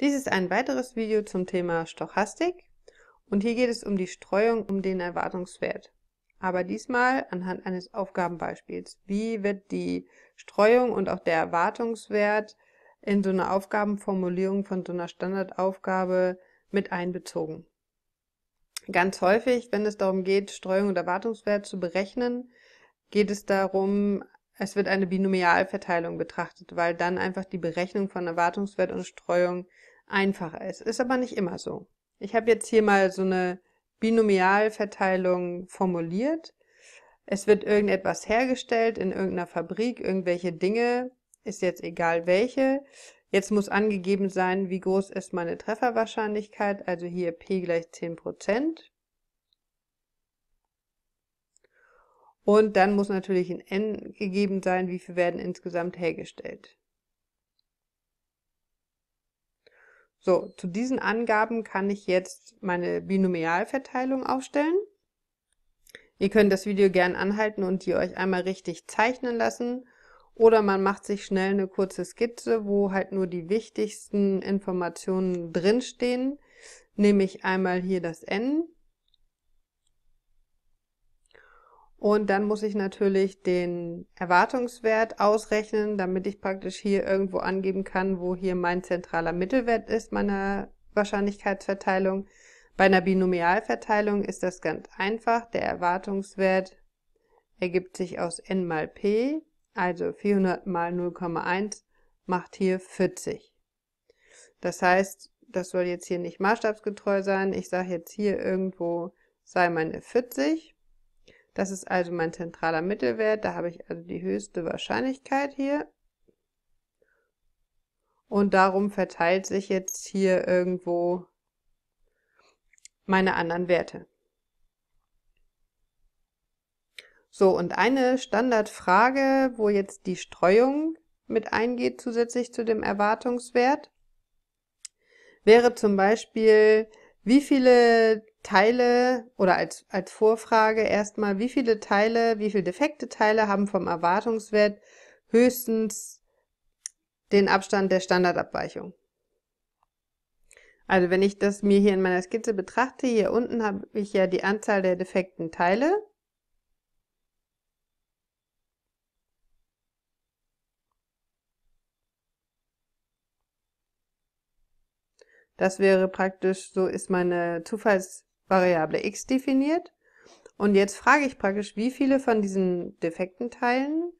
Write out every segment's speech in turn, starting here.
Dies ist ein weiteres Video zum Thema Stochastik und hier geht es um die Streuung um den Erwartungswert. Aber diesmal anhand eines Aufgabenbeispiels. Wie wird die Streuung und auch der Erwartungswert in so einer Aufgabenformulierung von so einer Standardaufgabe mit einbezogen? Ganz häufig, wenn es darum geht, Streuung und Erwartungswert zu berechnen, geht es darum, es wird eine Binomialverteilung betrachtet, weil dann einfach die Berechnung von Erwartungswert und Streuung einfacher ist. Ist aber nicht immer so. Ich habe jetzt hier mal so eine Binomialverteilung formuliert. Es wird irgendetwas hergestellt in irgendeiner Fabrik, irgendwelche Dinge, ist jetzt egal welche. Jetzt muss angegeben sein, wie groß ist meine Trefferwahrscheinlichkeit, also hier P gleich 10%. Und dann muss natürlich ein N gegeben sein, wie viel werden insgesamt hergestellt. So, zu diesen Angaben kann ich jetzt meine Binomialverteilung aufstellen. Ihr könnt das Video gern anhalten und die euch einmal richtig zeichnen lassen oder man macht sich schnell eine kurze Skizze, wo halt nur die wichtigsten Informationen drinstehen, Nehme ich einmal hier das n, Und dann muss ich natürlich den Erwartungswert ausrechnen, damit ich praktisch hier irgendwo angeben kann, wo hier mein zentraler Mittelwert ist, meiner Wahrscheinlichkeitsverteilung. Bei einer Binomialverteilung ist das ganz einfach. Der Erwartungswert ergibt sich aus n mal p, also 400 mal 0,1 macht hier 40. Das heißt, das soll jetzt hier nicht maßstabsgetreu sein. Ich sage jetzt hier irgendwo sei meine 40 das ist also mein zentraler Mittelwert. Da habe ich also die höchste Wahrscheinlichkeit hier. Und darum verteilt sich jetzt hier irgendwo meine anderen Werte. So, und eine Standardfrage, wo jetzt die Streuung mit eingeht zusätzlich zu dem Erwartungswert, wäre zum Beispiel, wie viele Teile oder als, als Vorfrage erstmal, wie viele Teile, wie viele defekte Teile haben vom Erwartungswert höchstens den Abstand der Standardabweichung? Also wenn ich das mir hier in meiner Skizze betrachte, hier unten habe ich ja die Anzahl der defekten Teile Das wäre praktisch, so ist meine Zufallsvariable x definiert. Und jetzt frage ich praktisch, wie viele von diesen defekten Teilen,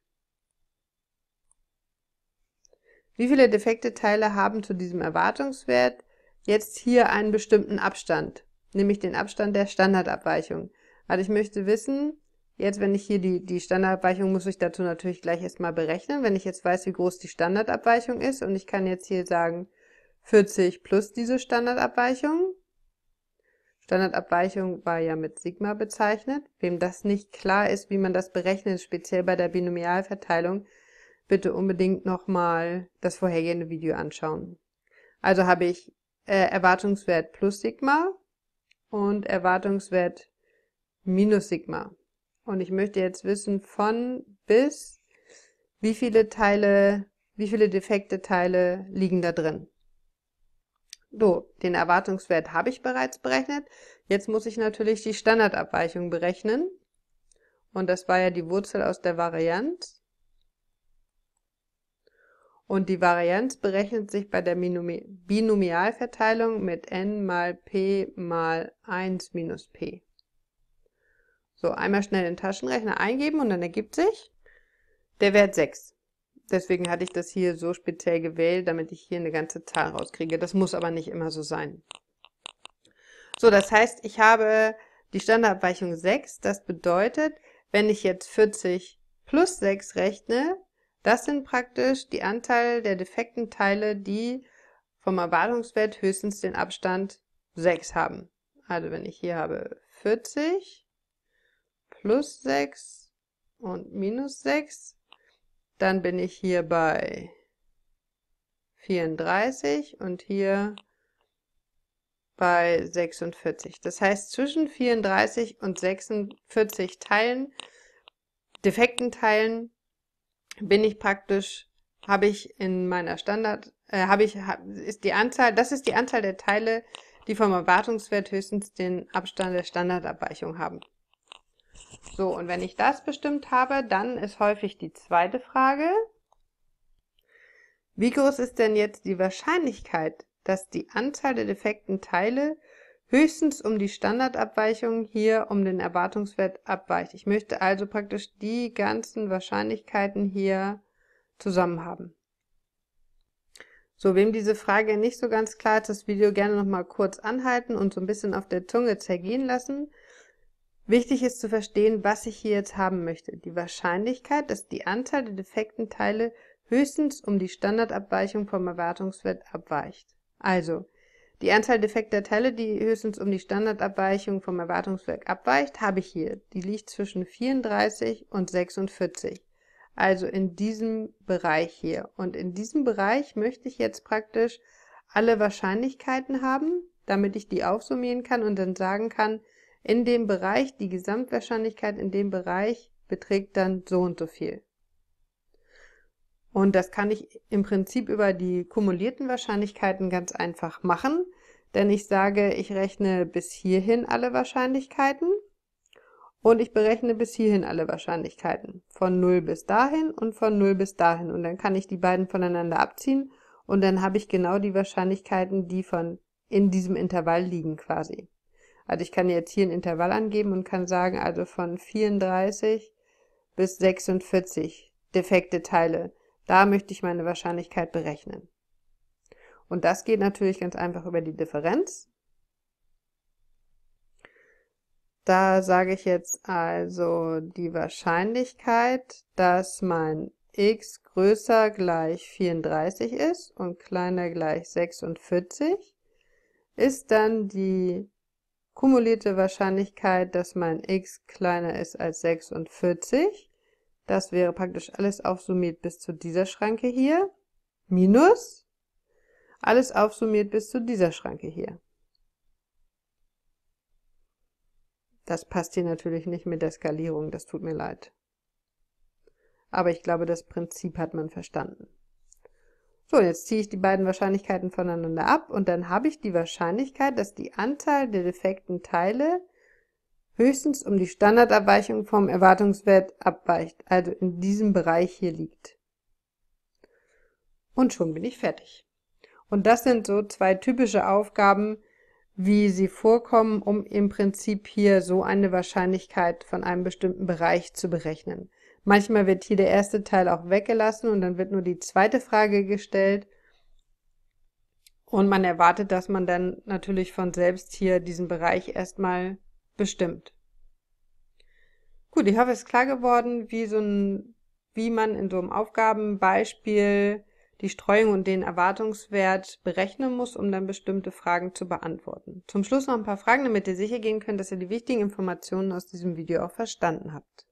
wie viele defekte Teile haben zu diesem Erwartungswert jetzt hier einen bestimmten Abstand, nämlich den Abstand der Standardabweichung. Also ich möchte wissen, jetzt wenn ich hier die, die Standardabweichung muss ich dazu natürlich gleich erstmal berechnen, wenn ich jetzt weiß, wie groß die Standardabweichung ist und ich kann jetzt hier sagen, 40 plus diese Standardabweichung. Standardabweichung war ja mit Sigma bezeichnet. Wem das nicht klar ist, wie man das berechnet, speziell bei der Binomialverteilung, bitte unbedingt nochmal das vorhergehende Video anschauen. Also habe ich äh, Erwartungswert plus Sigma und Erwartungswert minus Sigma. Und ich möchte jetzt wissen von bis, wie viele Teile, wie viele defekte Teile liegen da drin. So, den Erwartungswert habe ich bereits berechnet. Jetzt muss ich natürlich die Standardabweichung berechnen. Und das war ja die Wurzel aus der Varianz. Und die Varianz berechnet sich bei der Binomialverteilung mit n mal p mal 1 minus p. So, einmal schnell den Taschenrechner eingeben und dann ergibt sich der Wert 6. Deswegen hatte ich das hier so speziell gewählt, damit ich hier eine ganze Zahl rauskriege. Das muss aber nicht immer so sein. So, das heißt, ich habe die Standardabweichung 6. Das bedeutet, wenn ich jetzt 40 plus 6 rechne, das sind praktisch die Anteile der defekten Teile, die vom Erwartungswert höchstens den Abstand 6 haben. Also wenn ich hier habe 40 plus 6 und minus 6, dann bin ich hier bei 34 und hier bei 46. Das heißt, zwischen 34 und 46 Teilen, defekten Teilen, bin ich praktisch, habe ich in meiner Standard, äh, habe ich, ist die Anzahl, das ist die Anzahl der Teile, die vom Erwartungswert höchstens den Abstand der Standardabweichung haben. So, und wenn ich das bestimmt habe, dann ist häufig die zweite Frage, wie groß ist denn jetzt die Wahrscheinlichkeit, dass die Anzahl der defekten Teile höchstens um die Standardabweichung hier um den Erwartungswert abweicht. Ich möchte also praktisch die ganzen Wahrscheinlichkeiten hier zusammen haben. So, wem diese Frage nicht so ganz klar ist, das Video gerne nochmal kurz anhalten und so ein bisschen auf der Zunge zergehen lassen. Wichtig ist zu verstehen, was ich hier jetzt haben möchte. Die Wahrscheinlichkeit, dass die Anzahl der defekten Teile höchstens um die Standardabweichung vom Erwartungswert abweicht. Also, die Anzahl defekter Teile, die höchstens um die Standardabweichung vom Erwartungswert abweicht, habe ich hier. Die liegt zwischen 34 und 46. Also in diesem Bereich hier. Und in diesem Bereich möchte ich jetzt praktisch alle Wahrscheinlichkeiten haben, damit ich die aufsummieren kann und dann sagen kann, in dem Bereich, die Gesamtwahrscheinlichkeit in dem Bereich beträgt dann so und so viel. Und das kann ich im Prinzip über die kumulierten Wahrscheinlichkeiten ganz einfach machen, denn ich sage, ich rechne bis hierhin alle Wahrscheinlichkeiten und ich berechne bis hierhin alle Wahrscheinlichkeiten. Von 0 bis dahin und von 0 bis dahin. Und dann kann ich die beiden voneinander abziehen und dann habe ich genau die Wahrscheinlichkeiten, die von in diesem Intervall liegen quasi. Also ich kann jetzt hier ein Intervall angeben und kann sagen, also von 34 bis 46 defekte Teile, da möchte ich meine Wahrscheinlichkeit berechnen. Und das geht natürlich ganz einfach über die Differenz. Da sage ich jetzt also die Wahrscheinlichkeit, dass mein x größer gleich 34 ist und kleiner gleich 46, ist dann die kumulierte Wahrscheinlichkeit, dass mein x kleiner ist als 46. Das wäre praktisch alles aufsummiert bis zu dieser Schranke hier. Minus alles aufsummiert bis zu dieser Schranke hier. Das passt hier natürlich nicht mit der Skalierung, das tut mir leid. Aber ich glaube, das Prinzip hat man verstanden. So, jetzt ziehe ich die beiden Wahrscheinlichkeiten voneinander ab und dann habe ich die Wahrscheinlichkeit, dass die Anzahl der defekten Teile höchstens um die Standardabweichung vom Erwartungswert abweicht, also in diesem Bereich hier liegt. Und schon bin ich fertig. Und das sind so zwei typische Aufgaben, wie sie vorkommen, um im Prinzip hier so eine Wahrscheinlichkeit von einem bestimmten Bereich zu berechnen. Manchmal wird hier der erste Teil auch weggelassen und dann wird nur die zweite Frage gestellt. Und man erwartet, dass man dann natürlich von selbst hier diesen Bereich erstmal bestimmt. Gut, ich hoffe, es ist klar geworden, wie so ein, wie man in so einem Aufgabenbeispiel die Streuung und den Erwartungswert berechnen muss, um dann bestimmte Fragen zu beantworten. Zum Schluss noch ein paar Fragen, damit ihr sicher gehen könnt, dass ihr die wichtigen Informationen aus diesem Video auch verstanden habt.